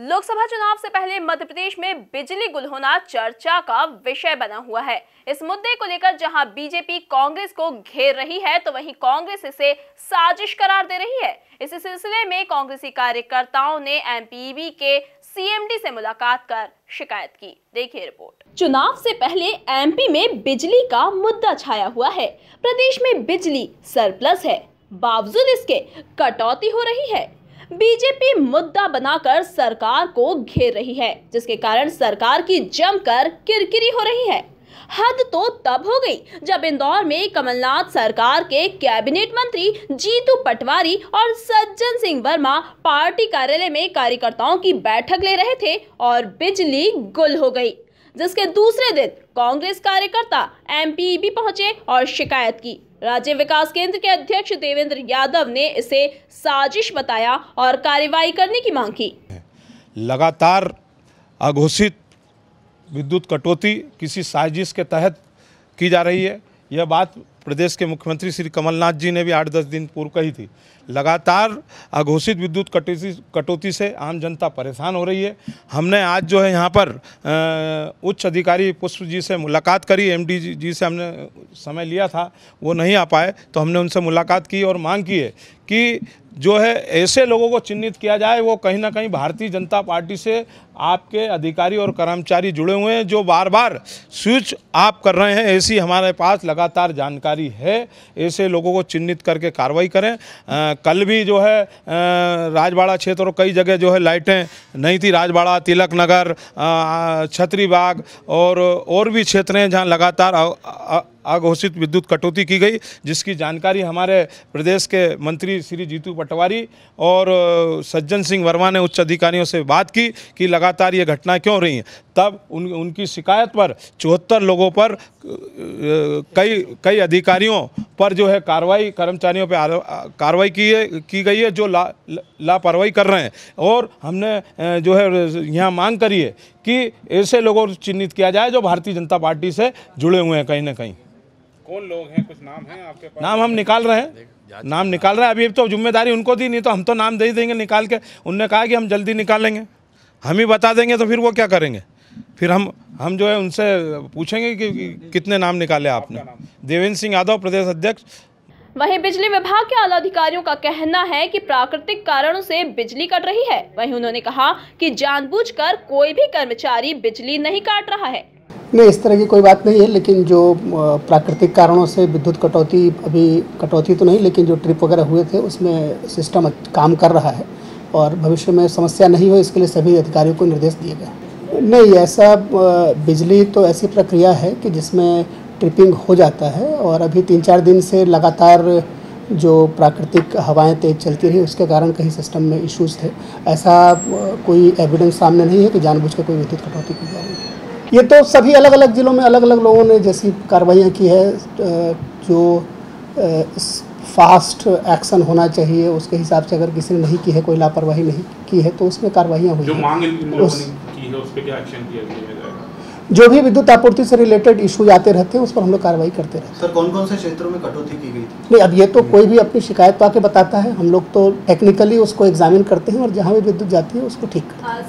लोकसभा चुनाव से पहले मध्य प्रदेश में बिजली गुल होना चर्चा का विषय बना हुआ है इस मुद्दे को लेकर जहां बीजेपी कांग्रेस को घेर रही है तो वहीं कांग्रेस इसे साजिश करार दे रही है इस सिलसिले में कांग्रेसी कार्यकर्ताओं ने एमपीबी के सीएमडी से मुलाकात कर शिकायत की देखिए रिपोर्ट चुनाव से पहले एमपी में बिजली का मुद्दा छाया हुआ है प्रदेश में बिजली सरप्लस है बावजूद इसके कटौती हो रही है बीजेपी मुद्दा बनाकर सरकार को घेर रही है जिसके कारण सरकार की जमकर किरकिरी हो रही है हद तो तब हो गई जब इंदौर में कमलनाथ सरकार के कैबिनेट मंत्री जीतू पटवारी और सज्जन सिंह वर्मा पार्टी कार्यालय में कार्यकर्ताओं की बैठक ले रहे थे और बिजली गुल हो गई जिसके दूसरे दिन कांग्रेस कार्यकर्ता एमपी भी पहुंचे और शिकायत की राज्य विकास केंद्र के अध्यक्ष देवेंद्र यादव ने इसे साजिश बताया और कार्रवाई करने की मांग की लगातार अघोषित विद्युत कटौती किसी साजिश के तहत की जा रही है यह बात प्रदेश के मुख्यमंत्री श्री कमलनाथ जी ने भी आठ दस दिन पूर्व कही थी लगातार अघोषित विद्युत कटौती कटौती से आम जनता परेशान हो रही है हमने आज जो है यहाँ पर उच्च अधिकारी पुष्प जी से मुलाकात करी एमडी जी से हमने समय लिया था वो नहीं आ पाए तो हमने उनसे मुलाकात की और मांग की है कि जो है ऐसे लोगों को चिन्हित किया जाए वो कहीं ना कहीं भारतीय जनता पार्टी से आपके अधिकारी और कर्मचारी जुड़े हुए हैं जो बार बार स्विच आप कर रहे हैं ऐसी हमारे पास लगातार जानकारी है ऐसे लोगों को चिन्हित करके कार्रवाई करें आ, कल भी जो है राजबाड़ा क्षेत्र और कई जगह जो है लाइटें नहीं थी राजबाड़ा तिलक नगर छतरी बाग और और भी क्षेत्र हैं जहाँ लगातार आ, आ, अघोषित विद्युत कटौती की गई जिसकी जानकारी हमारे प्रदेश के मंत्री श्री जीतू पटवारी और सज्जन सिंह वर्मा ने उच्च अधिकारियों से बात की कि लगातार ये घटना क्यों रही हैं तब उन उनकी शिकायत पर चौहत्तर लोगों पर कई कई अधिकारियों पर जो है कार्रवाई कर्मचारियों पर कार्रवाई की है की गई है जो ला लापरवाही कर रहे हैं और हमने जो है यहाँ मांग करी है कि ऐसे लोगों को चिन्हित किया जाए जो भारतीय जनता पार्टी से जुड़े हुए हैं कहीं ना कहीं कौन लोग हैं कुछ नाम हैं आपके पास नाम हम निकाल रहे हैं नाम निकाल रहे हैं अभी तो जिम्मेदारी उनको दी नहीं तो हम तो नाम दे देंगे निकाल के उनने कहा कि हम जल्दी निकालेंगे हम ही बता देंगे तो फिर वो क्या करेंगे फिर हम हम जो है उनसे पूछेंगे कि, कि कितने नाम निकाले आपने देवेंद्र सिंह यादव प्रदेश अध्यक्ष वहीं बिजली विभाग के आला अधिकारियों का कहना है कि प्राकृतिक कारणों से बिजली कट रही है वहीं उन्होंने कहा कि जानबूझकर कोई भी कर्मचारी बिजली नहीं काट रहा है नहीं इस तरह की कोई बात नहीं है लेकिन जो प्राकृतिक कारणों से विद्युत कटौती अभी कटौती तो नहीं लेकिन जो ट्रिप वगैरह हुए थे उसमें सिस्टम काम कर रहा है और भविष्य में समस्या नहीं हो इसके लिए सभी अधिकारियों को निर्देश दिए गए नहीं ऐसा बिजली तो ऐसी प्रक्रिया है कि जिसमें ट्रिपिंग हो जाता है और अभी तीन चार दिन से लगातार जो प्राकृतिक हवाएं तेज चलती रही उसके कारण कहीं सिस्टम में इश्यूज थे ऐसा कोई एविडेंस सामने नहीं है कि जानबूझ के कोई विद्युत कटौती की जा रही है ये तो सभी अलग अलग ज़िलों में अलग अलग लोगों ने जैसी कार्रवाइयाँ की है जो फास्ट एक्शन होना चाहिए उसके हिसाब से अगर किसी ने नहीं की है कोई लापरवाही नहीं की है तो उसमें कार्रवाइयाँ हुई जो मांग उस, की है उस पे क्या एक्शन किया जो भी विद्युत आपूर्ति से रिलेटेड इशू आते रहते हैं उस पर हम लोग कार्रवाई करते रहते हैं सर कौन कौन से क्षेत्रों में कटौती की गई थी नहीं अब ये तो कोई भी अपनी शिकायत तो आके बताता है हम लोग तो टेक्निकली उसको एग्जामिन करते हैं और जहाँ भी विद्युत जाती है उसको ठीक करते हैं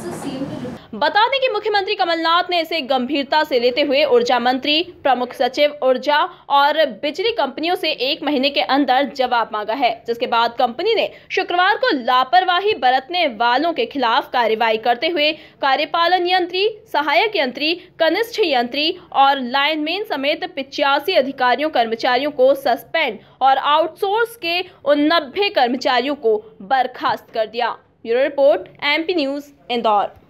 बता दें कि मुख्यमंत्री कमलनाथ ने इसे गंभीरता से लेते हुए ऊर्जा मंत्री प्रमुख सचिव ऊर्जा और बिजली कंपनियों से एक महीने के अंदर जवाब मांगा है जिसके बाद कंपनी ने शुक्रवार को लापरवाही बरतने वालों के खिलाफ कार्रवाई करते हुए कार्यपालन यंत्री सहायक यंत्री कर... कनिष्ठ यंत्री और लाइनमैन समेत पिचासी अधिकारियों कर्मचारियों को सस्पेंड और आउटसोर्स के उनबे कर्मचारियों को बर्खास्त कर दिया bureau report MP news Indore